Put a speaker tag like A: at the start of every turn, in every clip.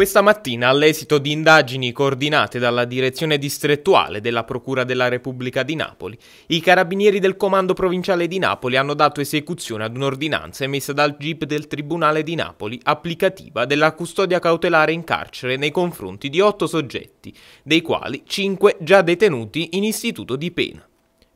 A: Questa mattina, all'esito di indagini coordinate dalla direzione distrettuale della Procura della Repubblica di Napoli, i carabinieri del Comando Provinciale di Napoli hanno dato esecuzione ad un'ordinanza emessa dal GIP del Tribunale di Napoli applicativa della custodia cautelare in carcere nei confronti di otto soggetti, dei quali cinque già detenuti in istituto di pena.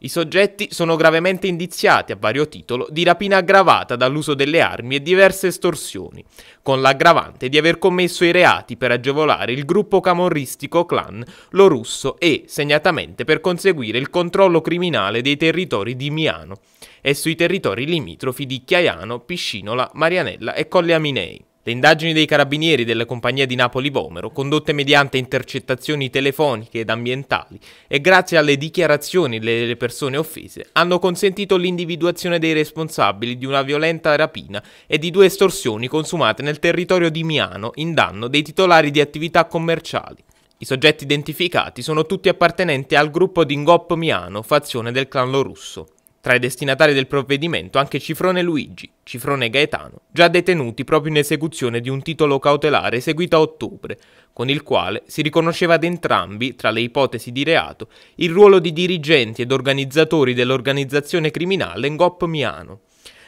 A: I soggetti sono gravemente indiziati a vario titolo di rapina aggravata dall'uso delle armi e diverse estorsioni, con l'aggravante di aver commesso i reati per agevolare il gruppo camorristico clan Lo Russo e, segnatamente, per conseguire il controllo criminale dei territori di Miano e sui territori limitrofi di Chiaiano, Piscinola, Marianella e Colle Aminei. Le indagini dei carabinieri della compagnia di Napoli Vomero, condotte mediante intercettazioni telefoniche ed ambientali e grazie alle dichiarazioni delle persone offese, hanno consentito l'individuazione dei responsabili di una violenta rapina e di due estorsioni consumate nel territorio di Miano in danno dei titolari di attività commerciali. I soggetti identificati sono tutti appartenenti al gruppo di Ngop Miano, fazione del clan Lo Russo. Tra i destinatari del provvedimento anche Cifrone Luigi, Cifrone Gaetano, già detenuti proprio in esecuzione di un titolo cautelare eseguito a ottobre, con il quale si riconosceva ad entrambi, tra le ipotesi di reato, il ruolo di dirigenti ed organizzatori dell'organizzazione criminale Ngop Miano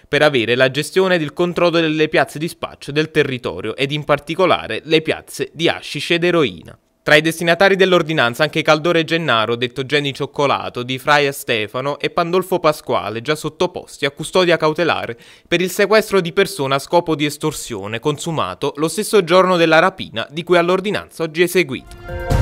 A: per avere la gestione ed il controllo delle piazze di spaccio del territorio ed in particolare le piazze di Ascisce ed eroina. Tra i destinatari dell'ordinanza anche Caldore Gennaro, detto Geni Cioccolato, di Fraia Stefano e Pandolfo Pasquale, già sottoposti a custodia cautelare per il sequestro di persona a scopo di estorsione consumato lo stesso giorno della rapina di cui all'ordinanza oggi seguito.